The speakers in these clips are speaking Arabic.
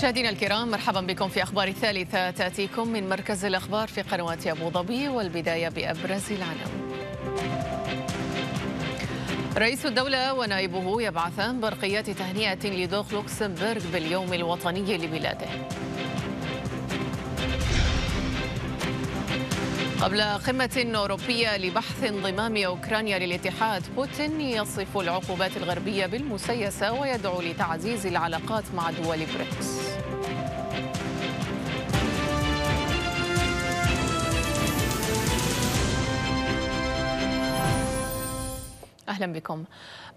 مشاهدينا الكرام مرحبا بكم في اخبار الثالثه تاتيكم من مركز الاخبار في قنوات ابو ظبي والبدايه بابرز العناوين. رئيس الدولة ونائبه يبعثان برقيات تهنئة لدوخ لوكسمبورغ باليوم الوطني لبلاده. قبل قمة أوروبية لبحث انضمام أوكرانيا للاتحاد بوتين يصف العقوبات الغربية بالمسيسة ويدعو لتعزيز العلاقات مع دول بريكس أهلا بكم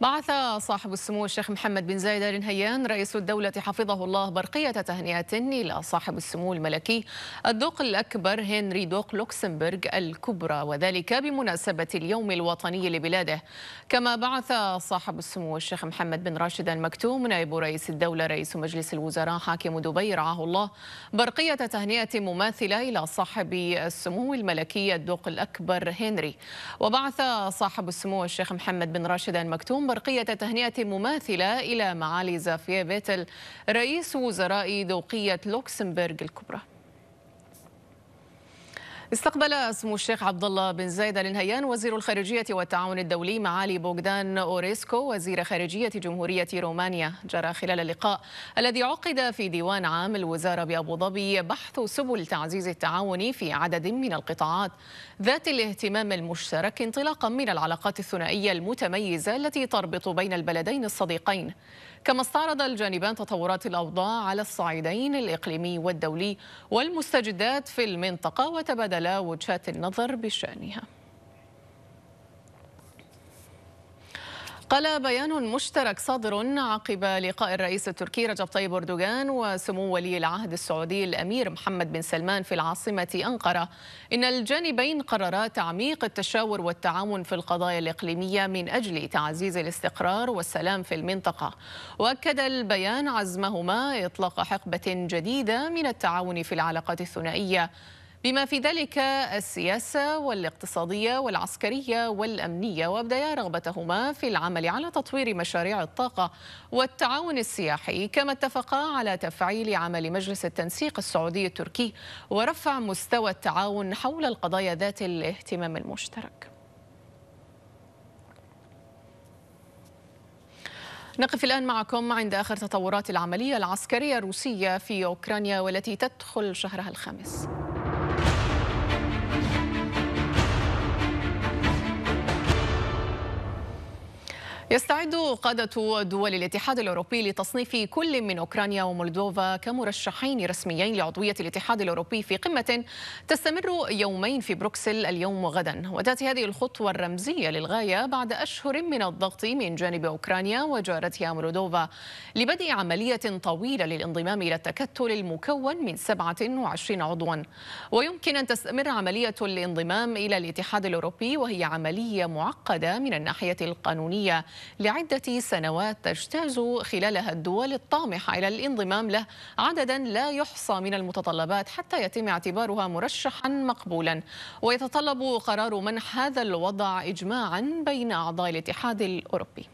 بعث صاحب السمو الشيخ محمد بن زايد ال نهيان رئيس الدولة حفظه الله برقية تهنئة إلى صاحب السمو الملكي الدوق الأكبر هنري دوق لوكسمبورغ الكبرى وذلك بمناسبة اليوم الوطني لبلاده كما بعث صاحب السمو الشيخ محمد بن راشد المكتوم نائب رئيس الدولة رئيس مجلس الوزراء حاكم دبي رعاه الله برقية تهنئة مماثلة إلى صاحب السمو الملكي الدوق الأكبر هنري وبعث صاحب السمو الشيخ محمد بن راشد المكتوم اليوم برقية تهنئة مماثلة إلى معالي زافير بيتل رئيس وزراء دوقية لوكسمبورغ الكبرى استقبل سمو الشيخ عبد الله بن زايد ال نهيان وزير الخارجية والتعاون الدولي معالي بوغدان أوريسكو وزير خارجية جمهورية رومانيا جرى خلال اللقاء الذي عقد في ديوان عام الوزارة بأبو ظبي بحث سبل تعزيز التعاون في عدد من القطاعات ذات الاهتمام المشترك انطلاقا من العلاقات الثنائية المتميزة التي تربط بين البلدين الصديقين كما استعرض الجانبان تطورات الأوضاع على الصعيدين الإقليمي والدولي والمستجدات في المنطقة وتبادلا وجهات النظر بشأنها قال بيان مشترك صادر عقب لقاء الرئيس التركي رجب طيب أردوغان وسمو ولي العهد السعودي الأمير محمد بن سلمان في العاصمة أنقرة إن الجانبين قررا تعميق التشاور والتعاون في القضايا الإقليمية من أجل تعزيز الاستقرار والسلام في المنطقة وأكد البيان عزمهما إطلاق حقبة جديدة من التعاون في العلاقات الثنائية بما في ذلك السياسة والاقتصادية والعسكرية والأمنية وابديا رغبتهما في العمل على تطوير مشاريع الطاقة والتعاون السياحي كما اتفقا على تفعيل عمل مجلس التنسيق السعودي التركي ورفع مستوى التعاون حول القضايا ذات الاهتمام المشترك نقف الآن معكم عند آخر تطورات العملية العسكرية الروسية في أوكرانيا والتي تدخل شهرها الخامس يستعد قادة دول الاتحاد الأوروبي لتصنيف كل من أوكرانيا ومولدوفا كمرشحين رسميين لعضوية الاتحاد الأوروبي في قمة تستمر يومين في بروكسل اليوم وغدا وتأتي هذه الخطوة الرمزية للغاية بعد أشهر من الضغط من جانب أوكرانيا وجارتها مولدوفا لبدء عملية طويلة للانضمام إلى التكتل المكون من 27 عضوا ويمكن أن تستمر عملية الانضمام إلى الاتحاد الأوروبي وهي عملية معقدة من الناحية القانونية لعدة سنوات تجتاز خلالها الدول الطامحة إلى الانضمام له عددا لا يحصى من المتطلبات حتى يتم اعتبارها مرشحا مقبولا ويتطلب قرار منح هذا الوضع إجماعا بين أعضاء الاتحاد الأوروبي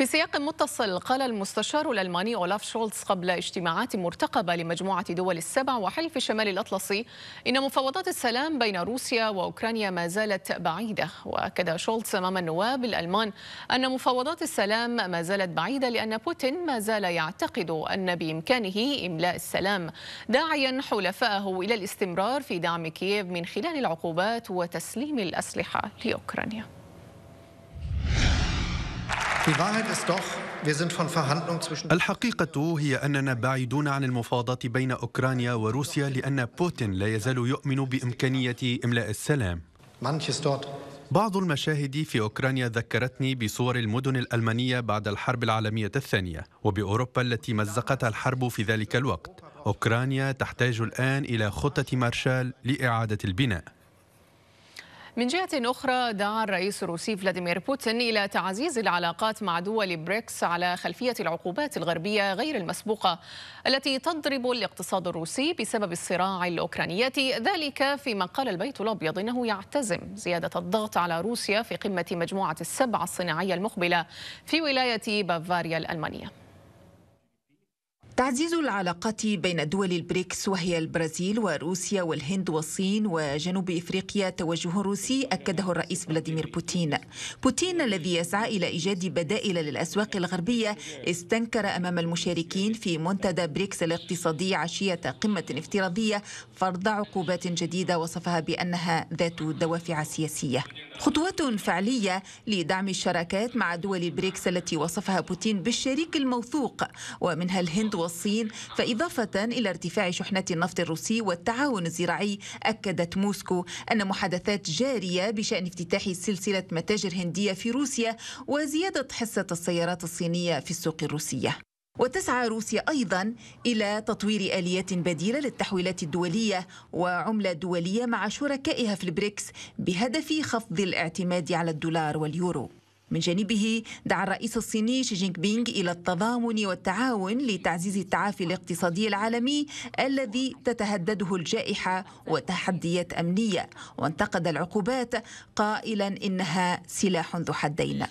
في سياق متصل قال المستشار الألماني أولاف شولتز قبل اجتماعات مرتقبة لمجموعة دول السبع وحلف شمال الأطلسي إن مفاوضات السلام بين روسيا وأوكرانيا ما زالت بعيدة وأكد شولتز أمام النواب الألمان أن مفاوضات السلام ما زالت بعيدة لأن بوتين ما زال يعتقد أن بإمكانه إملاء السلام داعيا حلفائه إلى الاستمرار في دعم كييف من خلال العقوبات وتسليم الأسلحة لأوكرانيا الحقيقة هي أننا بعيدون عن المفاوضات بين أوكرانيا وروسيا لأن بوتين لا يزال يؤمن بإمكانية إملاء السلام بعض المشاهد في أوكرانيا ذكرتني بصور المدن الألمانية بعد الحرب العالمية الثانية وبأوروبا التي مزقتها الحرب في ذلك الوقت أوكرانيا تحتاج الآن إلى خطة مارشال لإعادة البناء من جهة أخرى دعا الرئيس الروسي فلاديمير بوتين إلى تعزيز العلاقات مع دول بريكس على خلفية العقوبات الغربية غير المسبوقة التي تضرب الاقتصاد الروسي بسبب الصراع الأوكرانياتي ذلك فيما قال البيت الأبيض أنه يعتزم زيادة الضغط على روسيا في قمة مجموعة السبعة الصناعية المقبلة في ولاية بافاريا الألمانية تعزيز العلاقات بين دول البريكس وهي البرازيل وروسيا والهند والصين وجنوب افريقيا توجه روسي اكده الرئيس فلاديمير بوتين. بوتين الذي يسعى الى ايجاد بدائل للاسواق الغربيه استنكر امام المشاركين في منتدى بريكس الاقتصادي عشيه قمه افتراضيه فرض عقوبات جديده وصفها بانها ذات دوافع سياسيه. خطوات فعليه لدعم الشراكات مع دول البريكس التي وصفها بوتين بالشريك الموثوق ومنها الهند والصين فإضافة إلى ارتفاع شحنة النفط الروسي والتعاون الزراعي أكدت موسكو أن محادثات جارية بشأن افتتاح سلسلة متاجر هندية في روسيا وزيادة حصة السيارات الصينية في السوق الروسية وتسعى روسيا ايضا الى تطوير آليات بديله للتحويلات الدوليه وعمله دوليه مع شركائها في البريكس بهدف خفض الاعتماد على الدولار واليورو من جانبه دعا الرئيس الصيني شي جينغ بينغ إلى التضامن والتعاون لتعزيز التعافي الاقتصادي العالمي الذي تتهدده الجائحة وتحديات أمنية وانتقد العقوبات قائلا إنها سلاح ذو حدين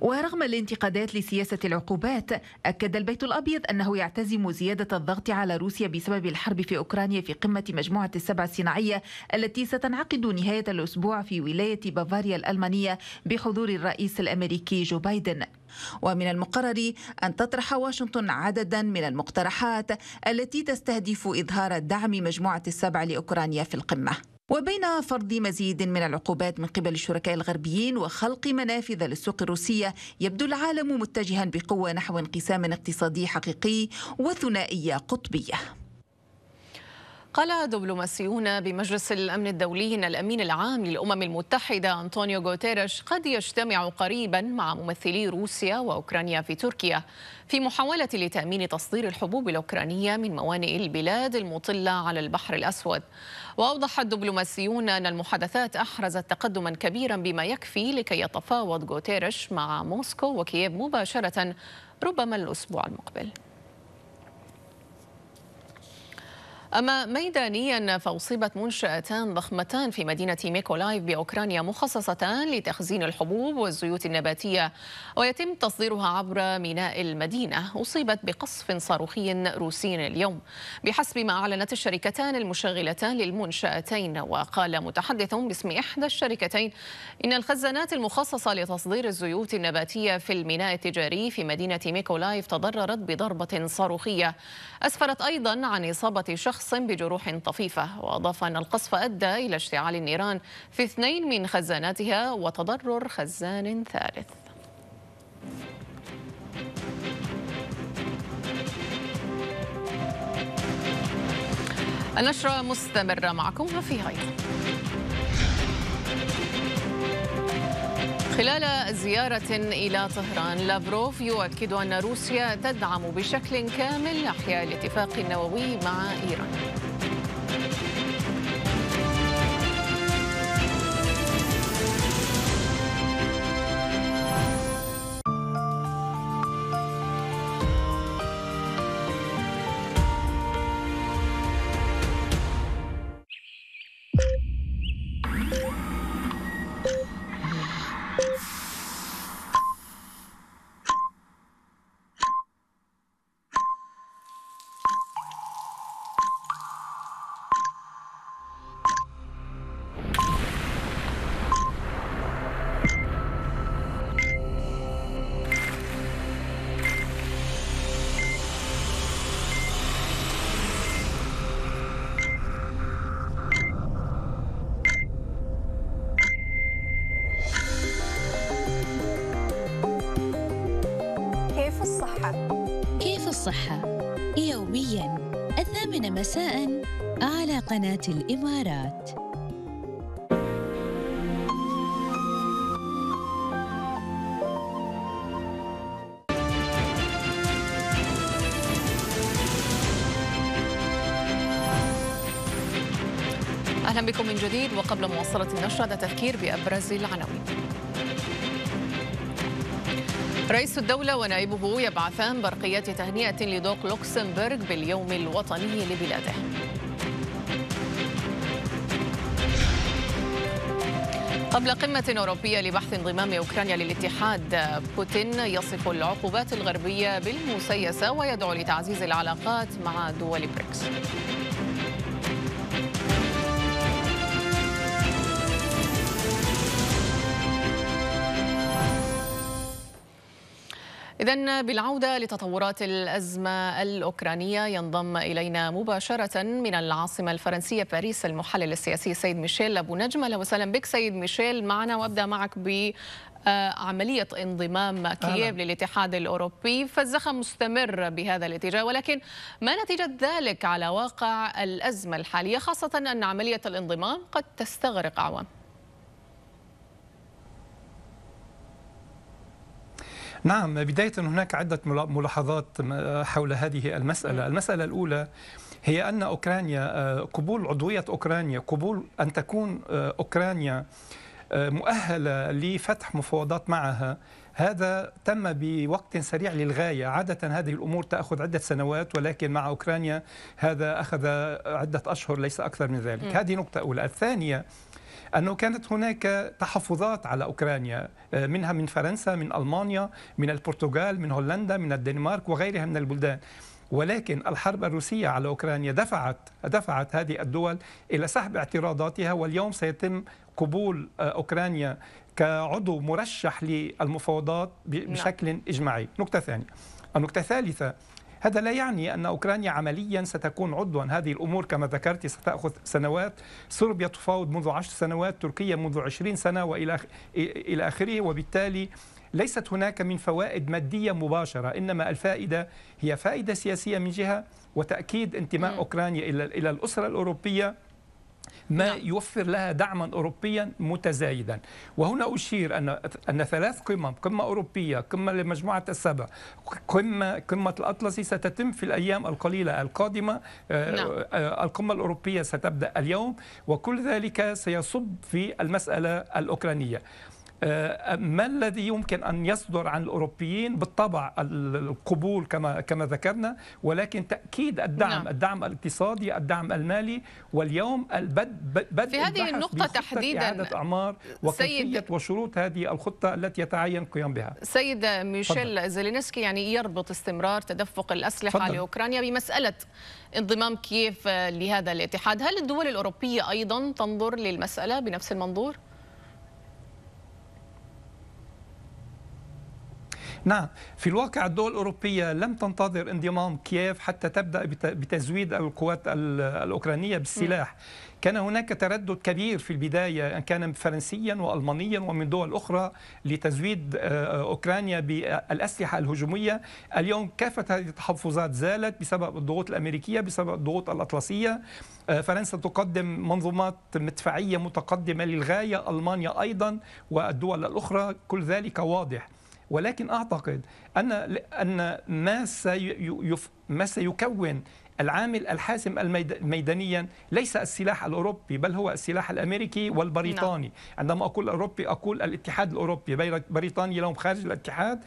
ورغم الانتقادات لسياسة العقوبات أكد البيت الأبيض أنه يعتزم زيادة الضغط على روسيا بسبب الحرب في أوكرانيا في قمة مجموعة السبع الصناعية التي ستنعقد نهاية الأسبوع في ولاية بافاريا الألمانية بحضور الرئيس الأمريكي جو بايدن ومن المقرر أن تطرح واشنطن عددا من المقترحات التي تستهدف إظهار دعم مجموعة السبع لأوكرانيا في القمة وبين فرض مزيد من العقوبات من قبل الشركاء الغربيين وخلق منافذ للسوق الروسية يبدو العالم متجها بقوة نحو انقسام اقتصادي حقيقي وثنائية قطبية قال دبلوماسيون بمجلس الأمن الدولي أن الأمين العام للأمم المتحدة أنطونيو غوتيريش قد يجتمع قريبا مع ممثلي روسيا وأوكرانيا في تركيا في محاولة لتأمين تصدير الحبوب الأوكرانية من موانئ البلاد المطلة على البحر الأسود وأوضح الدبلوماسيون أن المحادثات أحرزت تقدما كبيرا بما يكفي لكي يتفاوض غوتيريش مع موسكو وكييف مباشرة ربما الأسبوع المقبل أما ميدانيا فأصيبت منشأتان ضخمتان في مدينة ميكولايف بأوكرانيا مخصصتان لتخزين الحبوب والزيوت النباتية ويتم تصديرها عبر ميناء المدينة أصيبت بقصف صاروخي روسي اليوم بحسب ما أعلنت الشركتان المشغلتان للمنشأتين وقال متحدث باسم إحدى الشركتين إن الخزانات المخصصة لتصدير الزيوت النباتية في الميناء التجاري في مدينة ميكولايف تضررت بضربة صاروخية أسفرت أيضا عن إصابة شخص شخص بجروح طفيفة وأضاف أن القصف أدى إلى اشتعال النيران في اثنين من خزاناتها وتضرر خزان ثالث النشرة مستمرة معكم وفيها أيضا خلال زيارة إلى طهران لافروف يؤكد أن روسيا تدعم بشكل كامل أحياء الاتفاق النووي مع إيران الثامنة مساء على قناة الإمارات أهلا بكم من جديد وقبل مواصلة النشرة تذكير بأبرز العناوين رئيس الدولة ونائبه يبعثان برقيات تهنئة لدوق لوكسمبورغ باليوم الوطني لبلاده قبل قمة أوروبية لبحث انضمام أوكرانيا للاتحاد بوتين يصف العقوبات الغربية بالمسيسة ويدعو لتعزيز العلاقات مع دول بريكس إذا بالعودة لتطورات الأزمة الأوكرانية ينضم إلينا مباشرة من العاصمة الفرنسية باريس المحلل السياسي سيد ميشيل أبو نجم أهلا وسهلا بك سيد ميشيل معنا وأبدأ معك ب آه، عملية انضمام كييف للاتحاد الأوروبي فالزخم مستمر بهذا الاتجاه ولكن ما نتيجة ذلك على واقع الأزمة الحالية خاصة أن عملية الانضمام قد تستغرق أعوام نعم بداية هناك عدة ملاحظات حول هذه المسألة المسألة الأولى هي أن أوكرانيا آه، قبول عضوية أوكرانيا قبول أن تكون آه، أوكرانيا آه، مؤهلة لفتح مفاوضات معها هذا تم بوقت سريع للغاية عادة هذه الأمور تأخذ عدة سنوات ولكن مع أوكرانيا هذا أخذ عدة أشهر ليس أكثر من ذلك م. هذه نقطة أولى الثانية أنه كانت هناك تحفظات على أوكرانيا آه، منها من فرنسا من ألمانيا من البرتغال من هولندا من الدنمارك وغيرها من البلدان ولكن الحرب الروسية على أوكرانيا دفعت دفعت هذه الدول إلى سحب اعتراضاتها واليوم سيتم قبول آه، أوكرانيا كعضو مرشح للمفاوضات نعم. بشكل إجماعي نقطة ثانية النقطة الثالثة هذا لا يعني أن أوكرانيا عمليا ستكون عضوا هذه الأمور كما ذكرت ستأخذ سنوات صربيا تفاوض منذ عشر سنوات تركيا منذ عشرين سنة وإلى إلى آخره وبالتالي ليست هناك من فوائد مادية مباشرة إنما الفائدة هي فائدة سياسية من جهة وتأكيد انتماء أوكرانيا إلى الأسرة الأوروبية ما نعم. يوفر لها دعما أوروبيا متزايدا وهنا أشير أن أن ثلاث قمم قمة أوروبية قمة لمجموعة السبع قمة قمة الأطلسي ستتم في الأيام القليلة القادمة آه، نعم. آه، القمة الأوروبية ستبدأ اليوم وكل ذلك سيصب في المسألة الأوكرانية آه، ما الذي يمكن أن يصدر عن الأوروبيين بالطبع القبول كما كما ذكرنا ولكن تأكيد الدعم نعم. الدعم الاقتصادي الدعم المالي واليوم البد بدء في هذه النقطة تحديدا إعادة أعمار وكيفية وشروط هذه الخطة التي يتعين القيام بها سيد ميشيل زيلينسكي يعني يربط استمرار تدفق الأسلحة فضل. لأوكرانيا بمسألة انضمام كييف لهذا الاتحاد هل الدول الأوروبية أيضا تنظر للمسألة بنفس المنظور؟ نعم في الواقع الدول الأوروبية لم تنتظر انضمام كييف حتى تبدأ بتزويد القوات الأوكرانية بالسلاح كان هناك تردد كبير في البداية أن كان فرنسيا وألمانيا ومن دول أخرى لتزويد آه، أوكرانيا بالأسلحة الهجومية اليوم كافة هذه التحفظات زالت بسبب الضغوط الأمريكية بسبب الضغوط الأطلسية آه، فرنسا تقدم منظومات مدفعية متقدمة للغاية ألمانيا أيضا والدول الأخرى كل ذلك واضح ولكن اعتقد ان ان ما ما سيكون العامل الحاسم ميدانيا ليس السلاح الاوروبي بل هو السلاح الامريكي والبريطاني نعم. عندما اقول اوروبي اقول الاتحاد الاوروبي بريطانيا لهم خارج الاتحاد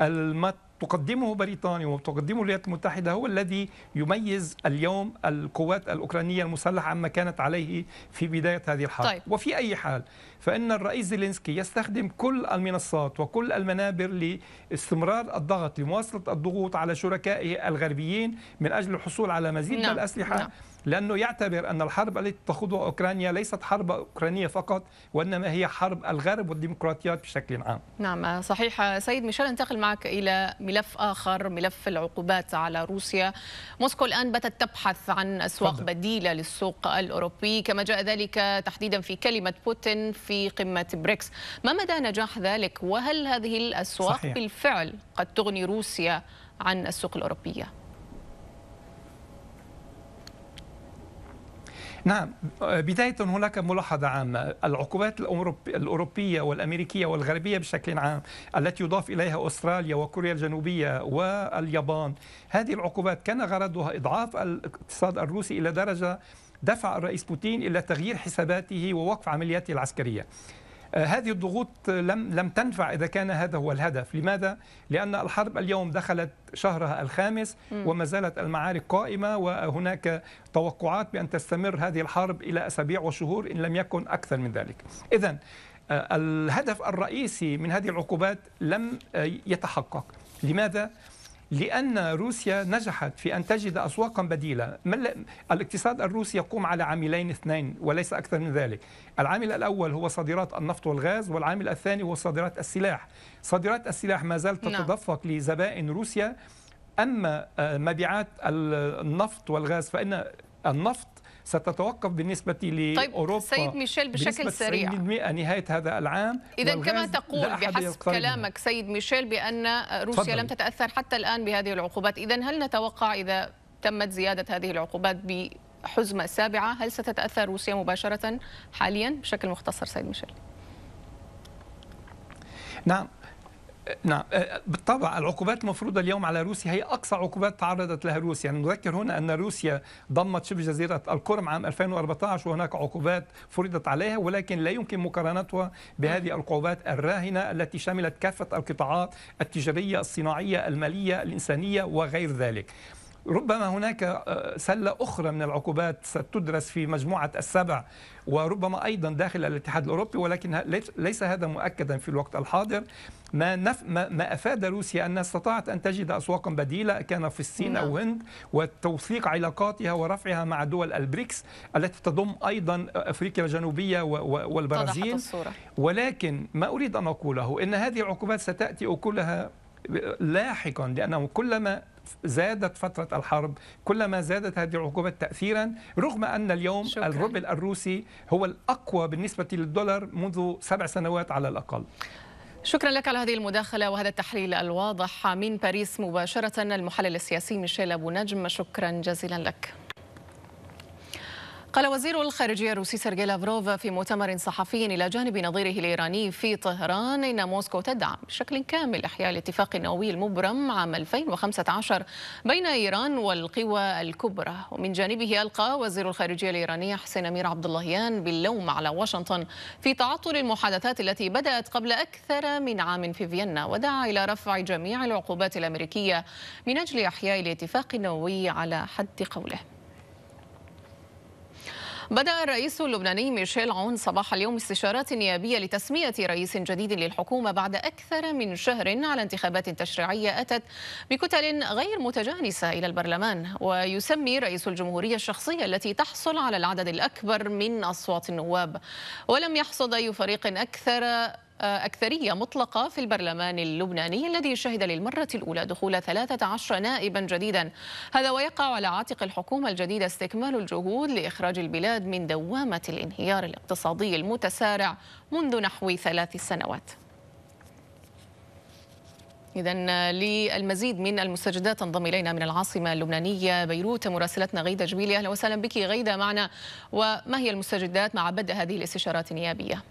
المت تقدمه بريطانيا وتقدمه الولايات المتحدة هو الذي يميز اليوم القوات الأوكرانية المسلحة عما كانت عليه في بداية هذه الحرب طيب. وفي أي حال فإن الرئيس زيلينسكي يستخدم كل المنصات وكل المنابر لاستمرار الضغط لمواصلة الضغوط على شركائه الغربيين من أجل الحصول على مزيد من نعم. الأسلحة نعم. لأنه يعتبر أن الحرب التي تخوضها أوكرانيا ليست حرب أوكرانية فقط وإنما هي حرب الغرب والديمقراطيات بشكل عام نعم صحيح سيد ميشيل انتقل معك إلى ملف آخر ملف العقوبات على روسيا موسكو الآن باتت تبحث عن أسواق فضل. بديلة للسوق الأوروبي كما جاء ذلك تحديدا في كلمة بوتين في قمة بريكس ما مدى نجاح ذلك وهل هذه الأسواق صحيح. بالفعل قد تغني روسيا عن السوق الأوروبية؟ نعم بداية هناك ملاحظة عامة العقوبات الأوروبية والأمريكية والغربية بشكل عام التي يضاف إليها أستراليا وكوريا الجنوبية واليابان هذه العقوبات كان غرضها إضعاف الاقتصاد الروسي إلى درجة دفع الرئيس بوتين إلى تغيير حساباته ووقف عملياته العسكرية آه، هذه الضغوط لم لم تنفع اذا كان هذا هو الهدف، لماذا؟ لان الحرب اليوم دخلت شهرها الخامس وما زالت المعارك قائمه وهناك توقعات بان تستمر هذه الحرب الى اسابيع وشهور ان لم يكن اكثر من ذلك. اذا آه، الهدف الرئيسي من هذه العقوبات لم آه، يتحقق لماذا؟ لأن روسيا نجحت في أن تجد أسواقا بديلة الاقتصاد الروسي يقوم على عاملين اثنين وليس أكثر من ذلك العامل الأول هو صادرات النفط والغاز والعامل الثاني هو صادرات السلاح صادرات السلاح ما زالت نعم. تتدفق لزبائن روسيا أما آه، مبيعات النفط والغاز فإن النفط ستتوقف بالنسبة طيب، لأوروبا طيب سيد ميشيل بشكل سريع نهاية هذا العام إذا كما تقول بحسب كلامك سيد ميشيل بأن روسيا فضل. لم تتأثر حتى الآن بهذه العقوبات إذا هل نتوقع إذا تمت زيادة هذه العقوبات بحزمة سابعة هل ستتأثر روسيا مباشرة حاليا بشكل مختصر سيد ميشيل نعم نعم آه، بالطبع العقوبات المفروضة اليوم على روسيا هي أقصى عقوبات تعرضت لها روسيا يعني نذكر هنا أن روسيا ضمت شبه جزيرة القرم عام 2014 وهناك عقوبات فرضت عليها ولكن لا يمكن مقارنتها بهذه نعم. العقوبات الراهنة التي شملت كافة القطاعات التجارية الصناعية المالية الإنسانية وغير ذلك ربما هناك آه، سلة أخرى من العقوبات ستدرس في مجموعة السبع وربما أيضا داخل الاتحاد الأوروبي ولكن ليس هذا مؤكدا في الوقت الحاضر ما, نف... ما أفاد روسيا أنها استطاعت أن تجد أسواقا بديلة كان في الصين أو نعم. هند وتوثيق علاقاتها ورفعها مع دول البريكس التي تضم أيضا آه، أفريقيا الجنوبية والبرازيل ولكن ما أريد أن أقوله إن هذه العقوبات ستأتي كلها آه، لاحقا لأنه كلما زادت فترة الحرب كلما زادت هذه العقوبات تأثيرا رغم أن اليوم شكرا. الروبل الروسي هو الأقوى بالنسبة للدولار منذ سبع سنوات على الأقل شكرا لك على هذه المداخلة وهذا التحليل الواضح من باريس مباشرة المحلل السياسي ميشيل أبو نجم شكرا جزيلا لك قال وزير الخارجية الروسي سيرجي لافروف في مؤتمر صحفي إلى جانب نظيره الإيراني في طهران إن موسكو تدعم بشكل كامل إحياء الاتفاق النووي المبرم عام 2015 بين إيران والقوى الكبرى ومن جانبه ألقى وزير الخارجية الإيراني حسين أمير عبد اللهيان باللوم على واشنطن في تعطل المحادثات التي بدأت قبل أكثر من عام في فيينا ودعا إلى رفع جميع العقوبات الأمريكية من أجل إحياء الاتفاق النووي على حد قوله بدأ الرئيس اللبناني ميشيل عون صباح اليوم استشارات نيابية لتسمية رئيس جديد للحكومة بعد أكثر من شهر على انتخابات تشريعية أتت بكتل غير متجانسة إلى البرلمان ويسمي رئيس الجمهورية الشخصية التي تحصل على العدد الأكبر من أصوات النواب ولم يحصد أي فريق أكثر أكثرية مطلقة في البرلمان اللبناني الذي شهد للمرة الأولى دخول 13 نائبا جديدا هذا ويقع على عاتق الحكومة الجديدة استكمال الجهود لإخراج البلاد من دوامة الانهيار الاقتصادي المتسارع منذ نحو ثلاث سنوات إذا للمزيد من المستجدات تنضم إلينا من العاصمة اللبنانية بيروت مراسلتنا غيدة جميلي أهلا وسهلا بك غيدة معنا وما هي المستجدات مع بدء هذه الاستشارات النيابية؟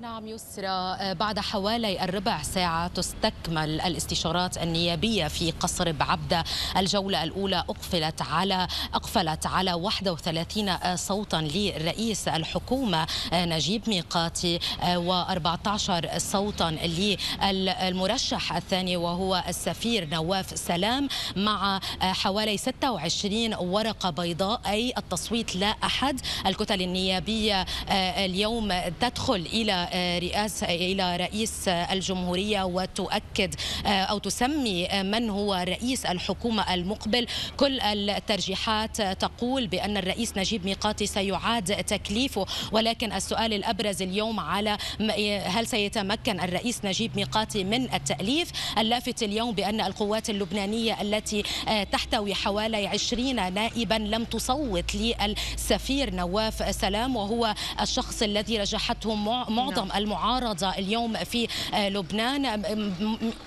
نعم يسرى آه، بعد حوالي الربع ساعة تستكمل الاستشارات النيابية في قصر بعبدة الجولة الأولى أقفلت على أقفلت على 31 صوتا لرئيس الحكومة آه، نجيب ميقاتي آه، و14 صوتا للمرشح الثاني وهو السفير نواف سلام مع حوالي 26 ورقة بيضاء أي التصويت لا أحد الكتل النيابية اليوم تدخل إلى رئاسة إلى رئيس الجمهورية وتؤكد أو تسمي من هو رئيس الحكومة المقبل كل الترجيحات تقول بأن الرئيس نجيب ميقاتي سيعاد تكليفه ولكن السؤال الأبرز اليوم على هل سيتمكن الرئيس نجيب ميقاتي من التأليف اللافت اليوم بأن القوات اللبنانية التي آه، تحتوي حوالي 20 نائبا لم تصوت للسفير نواف سلام وهو الشخص الذي رجحته معظم تنظم المعارضة اليوم في آه، لبنان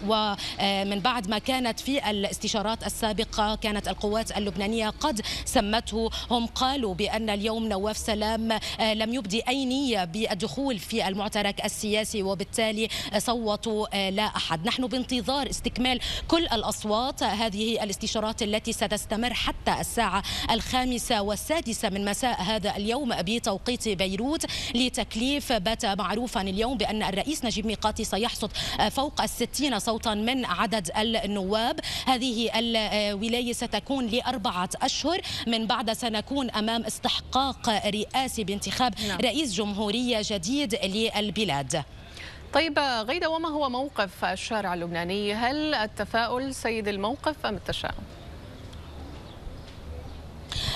ومن آه، بعد ما كانت في الاستشارات السابقة كانت القوات اللبنانية قد سمته هم قالوا بأن اليوم نواف سلام آه، لم يبدي أي نية بالدخول في المعترك السياسي وبالتالي صوتوا لا أحد نحن بانتظار استكمال كل الأصوات هذه الاستشارات التي ستستمر حتى الساعة الخامسة والسادسة من مساء هذا اليوم بتوقيت بيروت لتكليف بات معروف معروفا اليوم بأن الرئيس نجيب ميقاتي سيحصد آه، فوق الستين صوتا من عدد النواب هذه الولاية ستكون لأربعة أشهر من بعد سنكون أمام استحقاق رئاسي بانتخاب نعم. رئيس جمهورية جديد للبلاد طيب غيدا وما هو موقف الشارع اللبناني هل التفاؤل سيد الموقف أم التشاؤم؟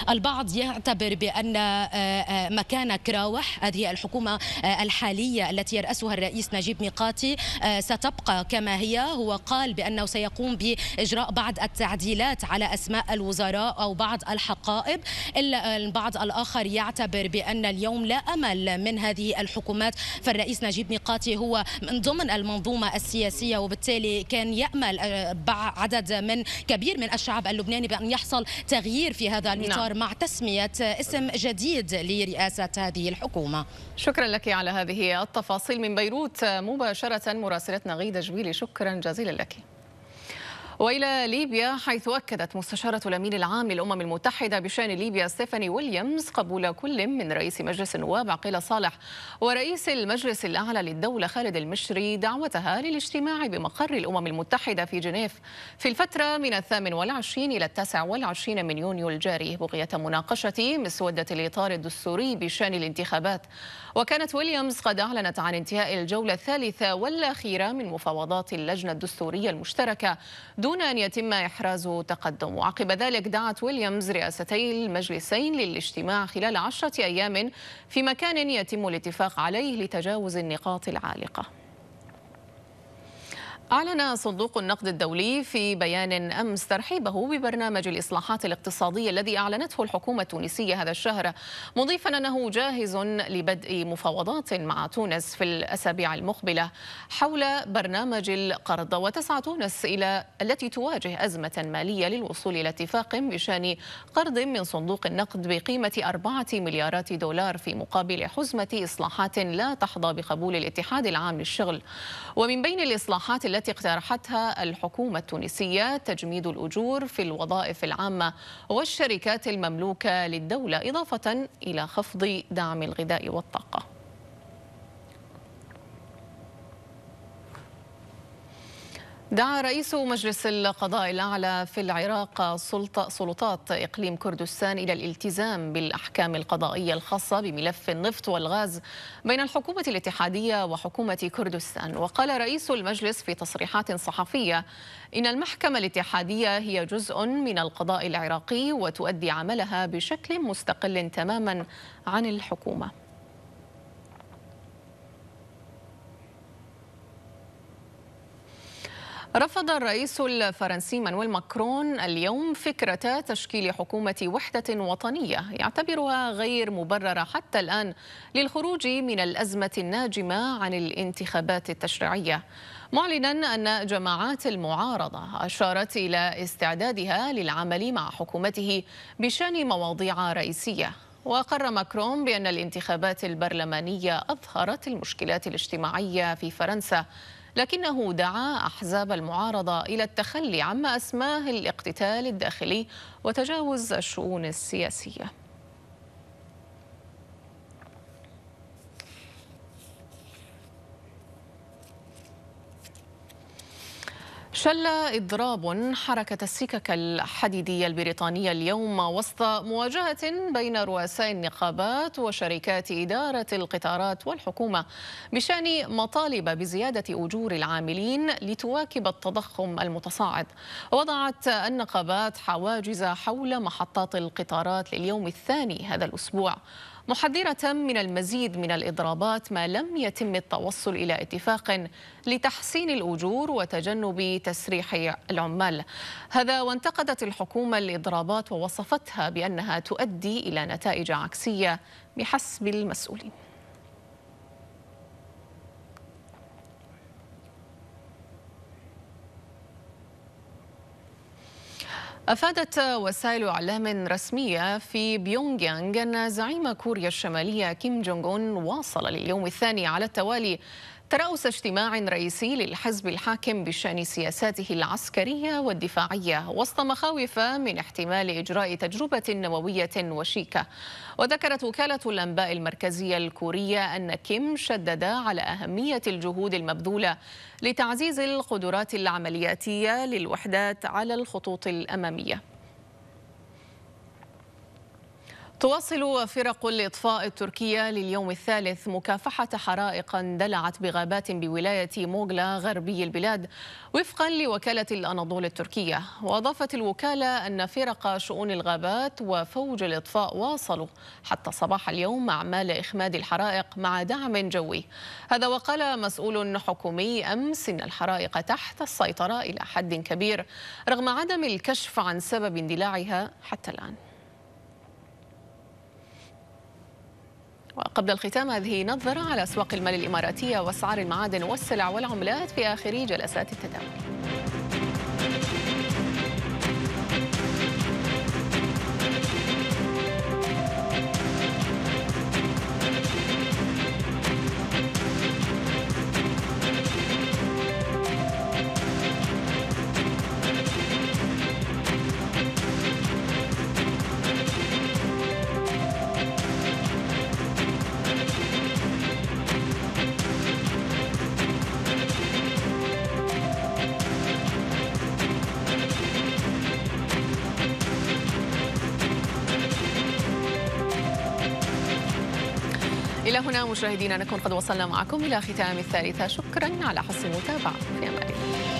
البعض يعتبر بأن آه، آه، مكان كراوح هذه الحكومة آه، الحالية التي يرأسها الرئيس نجيب ميقاتي ستبقى كما هي هو قال بأنه سيقوم بإجراء بعض التعديلات على أسماء الوزراء أو بعض الحقائب إلا البعض الآخر يعتبر بأن اليوم لا أمل من هذه الحكومات فالرئيس نجيب ميقاتي هو من ضمن المنظومة السياسية وبالتالي كان يأمل عدد من كبير من الشعب اللبناني بأن يحصل تغيير في هذا الإطار نعم. مع تسمية اسم جديد لرئاسة هذه الحكومة شكرا لك على هذه التفاصيل من بيروت مباشرة مراسلتنا غيدة جويلي شكرا جزيلا لك وإلى ليبيا حيث أكدت مستشارة الأمين العام للأمم المتحدة بشأن ليبيا ستيفاني ويليامز قبول كل من رئيس مجلس النواب عقيل صالح ورئيس المجلس الأعلى للدولة خالد المشري دعوتها للاجتماع بمقر الأمم المتحدة في جنيف في الفترة من الثامن والعشرين إلى التاسع والعشرين من يونيو الجاري بغية مناقشة مسودة الإطار الدستوري بشأن الانتخابات وكانت ويليامز قد أعلنت عن انتهاء الجولة الثالثة والأخيرة من مفاوضات اللجنة الدستورية المشتركة دون أن يتم إحراز تقدم وعقب ذلك دعت ويليامز رئاستي المجلسين للاجتماع خلال عشرة أيام في مكان يتم الاتفاق عليه لتجاوز النقاط العالقة أعلن صندوق النقد الدولي في بيان أمس ترحيبه ببرنامج الإصلاحات الاقتصادية الذي أعلنته الحكومة التونسية هذا الشهر مضيفا أنه جاهز لبدء مفاوضات مع تونس في الأسابيع المقبلة حول برنامج القرض وتسعى تونس إلى التي تواجه أزمة مالية للوصول إلى اتفاق بشأن قرض من صندوق النقد بقيمة أربعة مليارات دولار في مقابل حزمة إصلاحات لا تحظى بقبول الاتحاد العام للشغل ومن بين الإصلاحات التي التي اقترحتها الحكومة التونسية تجميد الأجور في الوظائف العامة والشركات المملوكة للدولة إضافة إلى خفض دعم الغذاء والطاقة دعا رئيس مجلس القضاء الأعلى في العراق سلطات إقليم كردستان إلى الالتزام بالأحكام القضائية الخاصة بملف النفط والغاز بين الحكومة الاتحادية وحكومة كردستان وقال رئيس المجلس في تصريحات صحفية إن المحكمة الاتحادية هي جزء من القضاء العراقي وتؤدي عملها بشكل مستقل تماما عن الحكومة رفض الرئيس الفرنسي مانويل ماكرون اليوم فكرة تشكيل حكومة وحدة وطنية يعتبرها غير مبررة حتى الآن للخروج من الأزمة الناجمة عن الانتخابات التشريعية معلنا أن جماعات المعارضة أشارت إلى استعدادها للعمل مع حكومته بشأن مواضيع رئيسية وأقر ماكرون بأن الانتخابات البرلمانية أظهرت المشكلات الاجتماعية في فرنسا لكنه دعا أحزاب المعارضة إلى التخلي عما أسماه الاقتتال الداخلي وتجاوز الشؤون السياسية شل اضراب حركه السكك الحديديه البريطانيه اليوم وسط مواجهه بين رؤساء النقابات وشركات اداره القطارات والحكومه بشان مطالب بزياده اجور العاملين لتواكب التضخم المتصاعد وضعت النقابات حواجز حول محطات القطارات لليوم الثاني هذا الاسبوع محذرة من المزيد من الإضرابات ما لم يتم التوصل إلى اتفاق لتحسين الأجور وتجنب تسريح العمال هذا وانتقدت الحكومة الإضرابات ووصفتها بأنها تؤدي إلى نتائج عكسية بحسب المسؤولين أفادت وسائل إعلام رسمية في بيونغ يانغ أن زعيم كوريا الشمالية كيم جونغ أون واصل لليوم الثاني على التوالي ترأس اجتماع رئيسي للحزب الحاكم بشأن سياساته العسكرية والدفاعية وسط مخاوف من احتمال إجراء تجربة نووية وشيكة وذكرت وكالة الأنباء المركزية الكورية أن كيم شدد على أهمية الجهود المبذولة لتعزيز القدرات العملياتية للوحدات على الخطوط الأمامية تواصل فرق الإطفاء التركية لليوم الثالث مكافحة حرائق اندلعت بغابات بولاية موغلا غربي البلاد وفقا لوكالة الأناضول التركية وأضافت الوكالة أن فرق شؤون الغابات وفوج الإطفاء واصلوا حتى صباح اليوم أعمال إخماد الحرائق مع دعم جوي هذا وقال مسؤول حكومي أمس أن الحرائق تحت السيطرة إلى حد كبير رغم عدم الكشف عن سبب اندلاعها حتى الآن وقبل الختام هذه نظرة على أسواق المال الإماراتية وأسعار المعادن والسلع والعملات في آخر جلسات التداول هنا مشاهدينا نكون قد وصلنا معكم إلى ختام الثالثة شكرا على حسن المتابعة في أمان الله